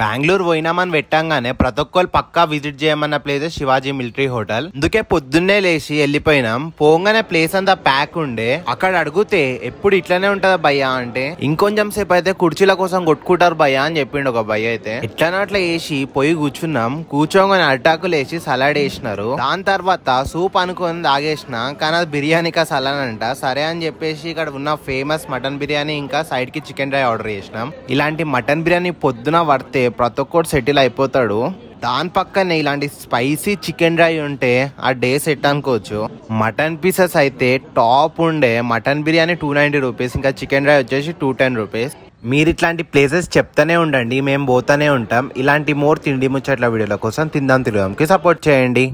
బెంగళూరు పోయినామని పెట్టంగానే ప్రతి ఒక్కళ్ళు పక్కా విజిట్ చేయమన్న ప్లేస్ శివాజీ మిలిటరీ హోటల్ అందుకే పొద్దున్నే లేచి వెళ్ళిపోయినాం పోగానే ప్లేస్ అంతా ప్యాక్ ఉండే అక్కడ అడిగితే ఎప్పుడు ఇట్లానే ఉంటది భయ్యా అంటే ఇంకొంచెం సేపు అయితే కుర్చీల కోసం కొట్టుకుంటారు భయ్యా అని చెప్పిండు ఒక భయ అయితే అట్లా వేసి పోయి కూర్చున్నాం కూర్చోగానే అటాకులు వేసి సలాడ్ వేసినారు దాని తర్వాత సూప్ అనుకొని తాగేసిన కానీ అది బిర్యానీ కా సలాన్ అంట సరే అని చెప్పేసి ఇక్కడ ఉన్న ఫేమస్ మటన్ బిర్యానీ ఇంకా సైడ్ కి చికెన్ డ్రై ఆర్డర్ చేసినాం ఇలాంటి మటన్ బిర్యానీ పొద్దున పడితే ప్రతి ఒక్కటి సెటిల్ అయిపోతాడు దాని పక్కనే ఇలాంటి స్పైసీ చికెన్ డ్రై ఉంటే ఆ డే సెట్ అనుకోవచ్చు మటన్ పీసెస్ అయితే టాప్ ఉండే mutton biryani two ninety rupees ఇంకా చికెన్ డ్రై వచ్చేసి టూ టెన్ రూపీస్ మీరు ఇట్లాంటి ప్లేసెస్ చెప్తూనే ఉండండి మేము పోతూనే ఉంటాం ఇలాంటి మోర్ తిండి ముచ్చట్ల వీడియోల కోసం తిందాం తిరుగుదాంకి సపోర్ట్ చేయండి